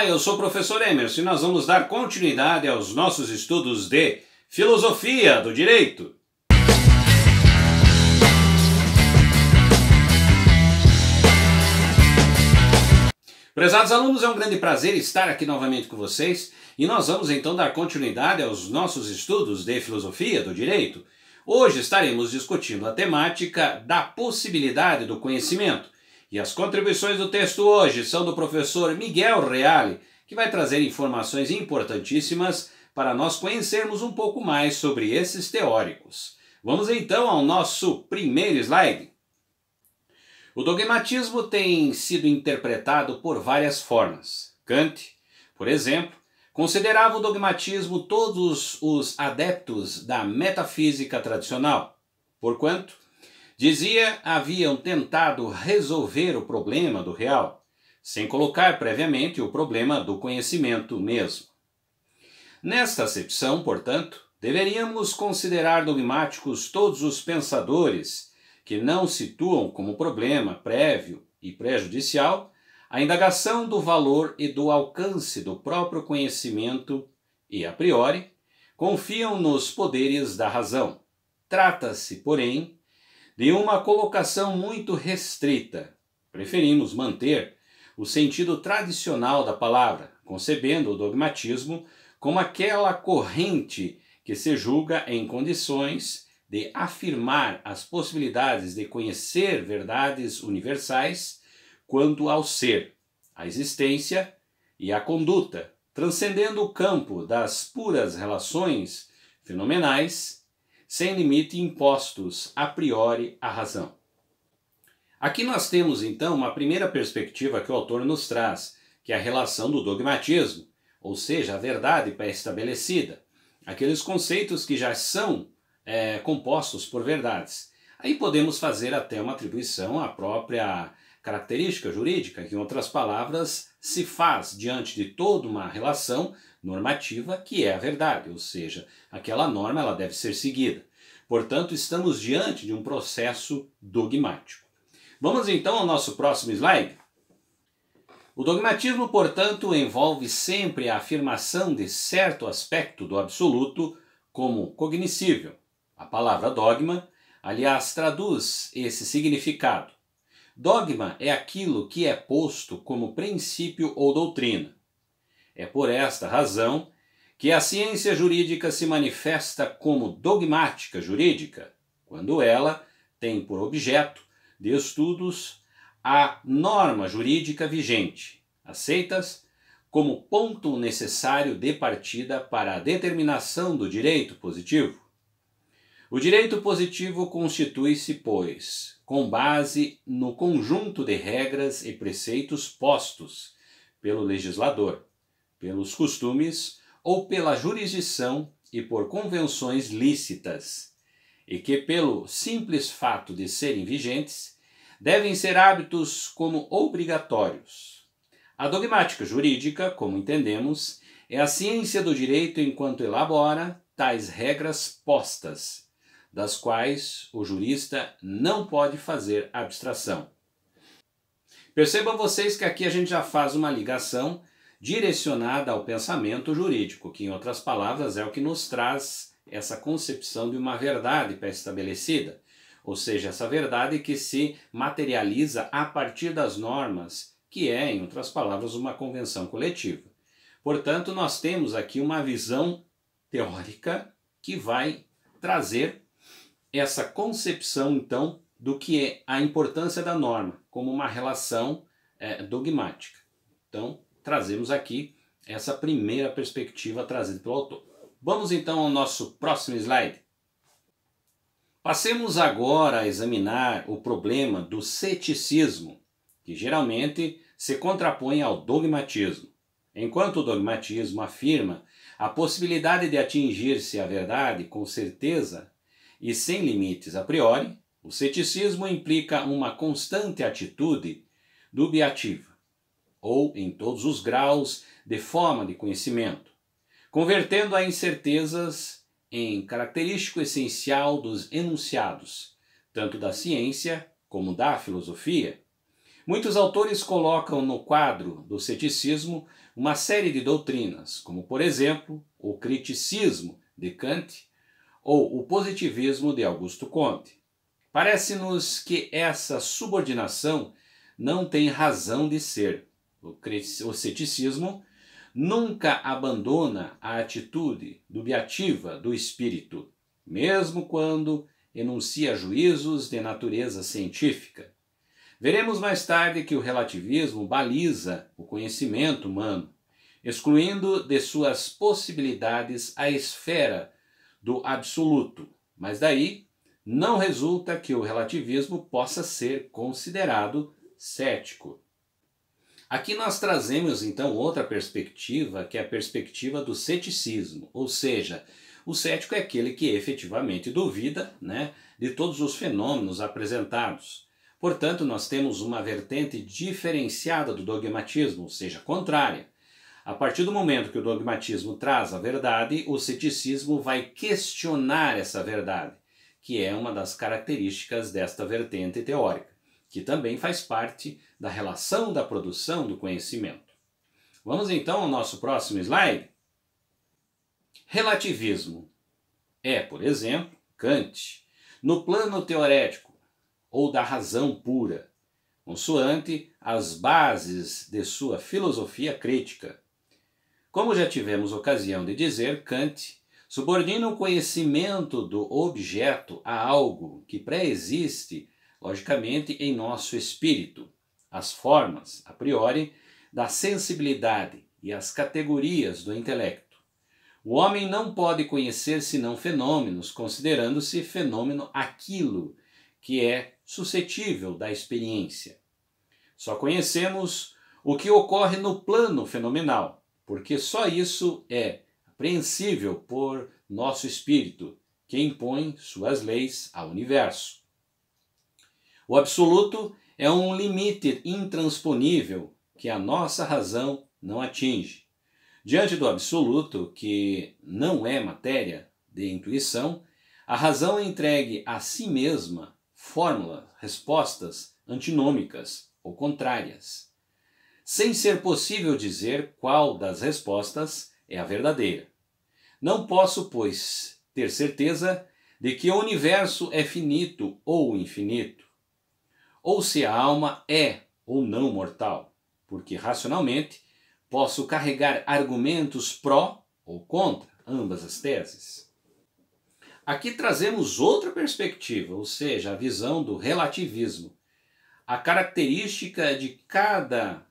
Olá, eu sou o professor Emerson e nós vamos dar continuidade aos nossos estudos de Filosofia do Direito. Prezados alunos, é um grande prazer estar aqui novamente com vocês e nós vamos então dar continuidade aos nossos estudos de Filosofia do Direito. Hoje estaremos discutindo a temática da possibilidade do conhecimento e as contribuições do texto hoje são do professor Miguel Reale, que vai trazer informações importantíssimas para nós conhecermos um pouco mais sobre esses teóricos. Vamos então ao nosso primeiro slide. O dogmatismo tem sido interpretado por várias formas. Kant, por exemplo, considerava o dogmatismo todos os adeptos da metafísica tradicional, porquanto Dizia haviam tentado resolver o problema do real, sem colocar previamente o problema do conhecimento mesmo. Nesta acepção, portanto, deveríamos considerar dogmáticos todos os pensadores que não situam como problema prévio e prejudicial a indagação do valor e do alcance do próprio conhecimento e, a priori, confiam nos poderes da razão. Trata-se, porém, de uma colocação muito restrita. Preferimos manter o sentido tradicional da palavra, concebendo o dogmatismo como aquela corrente que se julga em condições de afirmar as possibilidades de conhecer verdades universais quanto ao ser, à existência e à conduta, transcendendo o campo das puras relações fenomenais sem limite impostos a priori à razão. Aqui nós temos então uma primeira perspectiva que o autor nos traz, que é a relação do dogmatismo, ou seja, a verdade pré-estabelecida, aqueles conceitos que já são é, compostos por verdades. Aí podemos fazer até uma atribuição à própria característica jurídica, que, em outras palavras, se faz diante de toda uma relação normativa, que é a verdade, ou seja, aquela norma ela deve ser seguida. Portanto, estamos diante de um processo dogmático. Vamos então ao nosso próximo slide. O dogmatismo, portanto, envolve sempre a afirmação de certo aspecto do absoluto como cognoscível. A palavra dogma, aliás, traduz esse significado. Dogma é aquilo que é posto como princípio ou doutrina. É por esta razão que a ciência jurídica se manifesta como dogmática jurídica, quando ela tem por objeto de estudos a norma jurídica vigente, aceitas como ponto necessário de partida para a determinação do direito positivo. O direito positivo constitui-se, pois, com base no conjunto de regras e preceitos postos pelo legislador, pelos costumes ou pela jurisdição e por convenções lícitas, e que, pelo simples fato de serem vigentes, devem ser hábitos como obrigatórios. A dogmática jurídica, como entendemos, é a ciência do direito enquanto elabora tais regras postas, das quais o jurista não pode fazer abstração. Percebam vocês que aqui a gente já faz uma ligação direcionada ao pensamento jurídico, que, em outras palavras, é o que nos traz essa concepção de uma verdade pré-estabelecida, ou seja, essa verdade que se materializa a partir das normas, que é, em outras palavras, uma convenção coletiva. Portanto, nós temos aqui uma visão teórica que vai trazer essa concepção, então, do que é a importância da norma como uma relação é, dogmática. Então, trazemos aqui essa primeira perspectiva trazida pelo autor. Vamos então ao nosso próximo slide. Passemos agora a examinar o problema do ceticismo, que geralmente se contrapõe ao dogmatismo. Enquanto o dogmatismo afirma a possibilidade de atingir-se a verdade com certeza e sem limites a priori, o ceticismo implica uma constante atitude dubiativa, ou em todos os graus de forma de conhecimento, convertendo as incertezas em característico essencial dos enunciados, tanto da ciência como da filosofia. Muitos autores colocam no quadro do ceticismo uma série de doutrinas, como, por exemplo, o criticismo de Kant ou o positivismo de Augusto Comte. Parece-nos que essa subordinação não tem razão de ser. O ceticismo nunca abandona a atitude dubiativa do espírito, mesmo quando enuncia juízos de natureza científica. Veremos mais tarde que o relativismo baliza o conhecimento humano, excluindo de suas possibilidades a esfera do absoluto, mas daí não resulta que o relativismo possa ser considerado cético. Aqui nós trazemos então outra perspectiva, que é a perspectiva do ceticismo, ou seja, o cético é aquele que efetivamente duvida né, de todos os fenômenos apresentados. Portanto, nós temos uma vertente diferenciada do dogmatismo, ou seja, contrária. A partir do momento que o dogmatismo traz a verdade, o ceticismo vai questionar essa verdade, que é uma das características desta vertente teórica que também faz parte da relação da produção do conhecimento. Vamos então ao nosso próximo slide. Relativismo é, por exemplo, Kant, no plano teorético ou da razão pura, consoante as bases de sua filosofia crítica. Como já tivemos ocasião de dizer, Kant subordina o conhecimento do objeto a algo que pré-existe logicamente, em nosso espírito. As formas, a priori, da sensibilidade e as categorias do intelecto. O homem não pode conhecer senão fenômenos, considerando-se fenômeno aquilo que é suscetível da experiência. Só conhecemos o que ocorre no plano fenomenal, porque só isso é apreensível por nosso espírito, que impõe suas leis ao universo. O absoluto é um limite intransponível que a nossa razão não atinge. Diante do absoluto, que não é matéria de intuição, a razão é entregue a si mesma fórmulas, respostas antinômicas ou contrárias, sem ser possível dizer qual das respostas é a verdadeira. Não posso, pois, ter certeza de que o universo é finito ou infinito ou se a alma é ou não mortal, porque racionalmente posso carregar argumentos pró ou contra ambas as teses. Aqui trazemos outra perspectiva, ou seja, a visão do relativismo. A característica de cada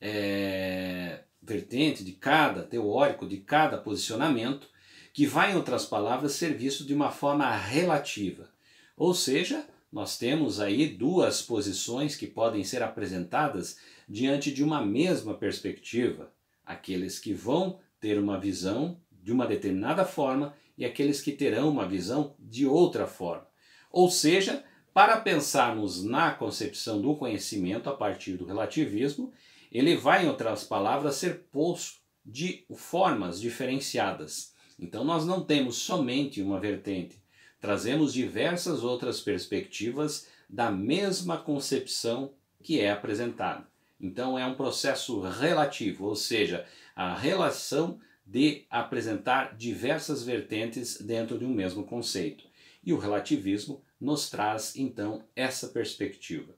é, vertente, de cada teórico, de cada posicionamento, que vai, em outras palavras, ser visto de uma forma relativa, ou seja, nós temos aí duas posições que podem ser apresentadas diante de uma mesma perspectiva: aqueles que vão ter uma visão de uma determinada forma e aqueles que terão uma visão de outra forma. Ou seja, para pensarmos na concepção do conhecimento a partir do relativismo, ele vai, em outras palavras, ser posto de formas diferenciadas. Então, nós não temos somente uma vertente, trazemos diversas outras perspectivas da mesma concepção que é apresentada. Então é um processo relativo, ou seja, a relação de apresentar diversas vertentes dentro de um mesmo conceito. E o relativismo nos traz então essa perspectiva.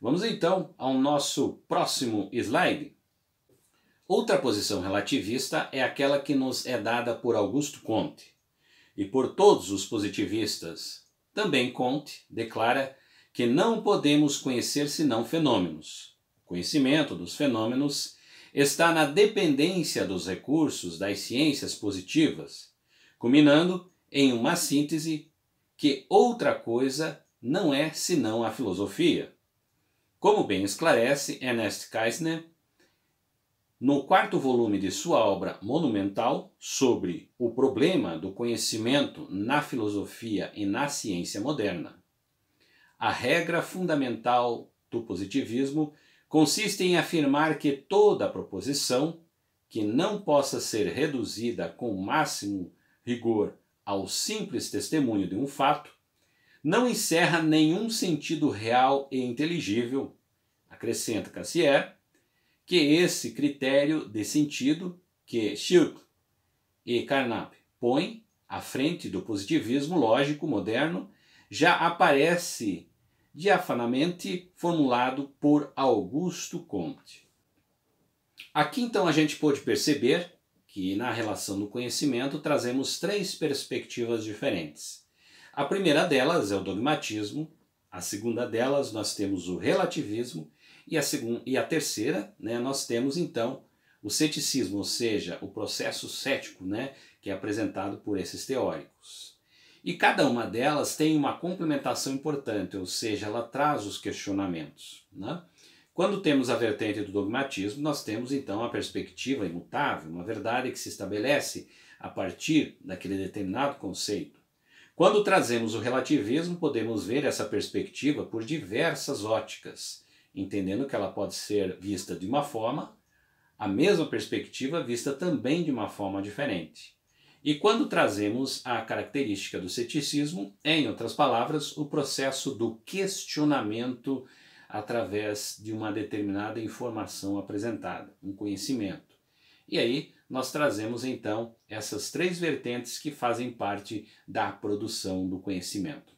Vamos então ao nosso próximo slide. Outra posição relativista é aquela que nos é dada por Augusto Comte e por todos os positivistas. Também Kant declara que não podemos conhecer senão fenômenos. O conhecimento dos fenômenos está na dependência dos recursos das ciências positivas, culminando em uma síntese que outra coisa não é senão a filosofia. Como bem esclarece Ernest Keisner, no quarto volume de sua obra monumental sobre o problema do conhecimento na filosofia e na ciência moderna, a regra fundamental do positivismo consiste em afirmar que toda proposição que não possa ser reduzida com o máximo rigor ao simples testemunho de um fato, não encerra nenhum sentido real e inteligível, acrescenta Cassier, que esse critério de sentido que Schirk e Carnap põem à frente do positivismo lógico moderno já aparece diafanamente formulado por Augusto Comte. Aqui então a gente pode perceber que na relação do conhecimento trazemos três perspectivas diferentes. A primeira delas é o dogmatismo, a segunda delas nós temos o relativismo e a, segunda, e a terceira, né, nós temos então o ceticismo, ou seja, o processo cético, né, que é apresentado por esses teóricos. E cada uma delas tem uma complementação importante, ou seja, ela traz os questionamentos. Né? Quando temos a vertente do dogmatismo, nós temos então a perspectiva imutável, uma verdade que se estabelece a partir daquele determinado conceito. Quando trazemos o relativismo, podemos ver essa perspectiva por diversas óticas, entendendo que ela pode ser vista de uma forma, a mesma perspectiva vista também de uma forma diferente. E quando trazemos a característica do ceticismo, é, em outras palavras, o processo do questionamento através de uma determinada informação apresentada, um conhecimento. E aí nós trazemos então essas três vertentes que fazem parte da produção do conhecimento.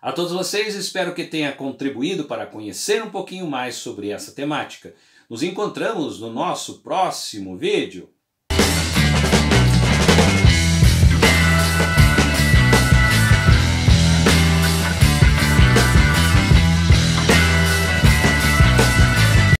A todos vocês, espero que tenha contribuído para conhecer um pouquinho mais sobre essa temática. Nos encontramos no nosso próximo vídeo.